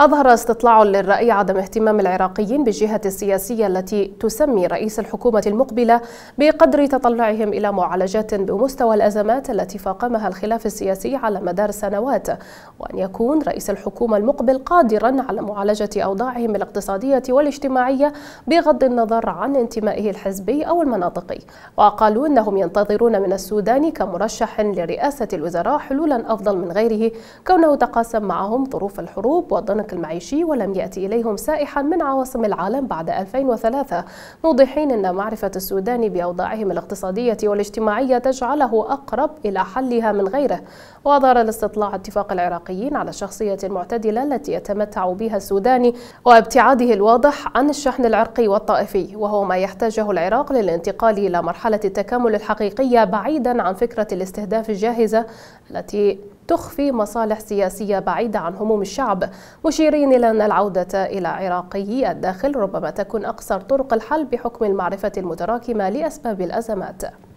أظهر استطلاع للرأي عدم اهتمام العراقيين بالجهة السياسية التي تسمي رئيس الحكومة المقبلة بقدر تطلعهم إلى معالجات بمستوى الأزمات التي فاقمها الخلاف السياسي على مدار سنوات وأن يكون رئيس الحكومة المقبل قادرا على معالجة أوضاعهم الاقتصادية والاجتماعية بغض النظر عن انتمائه الحزبي أو المناطقي وقالوا أنهم ينتظرون من السودان كمرشح لرئاسة الوزراء حلولا أفضل من غيره كونه تقاسم معهم ظروف الحروب والضنك البنك المعيشي ولم يأتي إليهم سائحا من عواصم العالم بعد 2003 موضحين أن معرفة السودان بأوضاعهم الاقتصادية والاجتماعية تجعله أقرب إلى حلها من غيره وأظهر الاستطلاع اتفاق العراقيين على الشخصية المعتدلة التي يتمتع بها السوداني وابتعاده الواضح عن الشحن العرقي والطائفي وهو ما يحتاجه العراق للانتقال إلى مرحلة التكامل الحقيقية بعيدا عن فكرة الاستهداف الجاهزة التي تخفي مصالح سياسية بعيدة عن هموم الشعب مشيرين إلى أن العودة إلى عراقيي الداخل ربما تكون أقصر طرق الحل بحكم المعرفة المتراكمة لأسباب الأزمات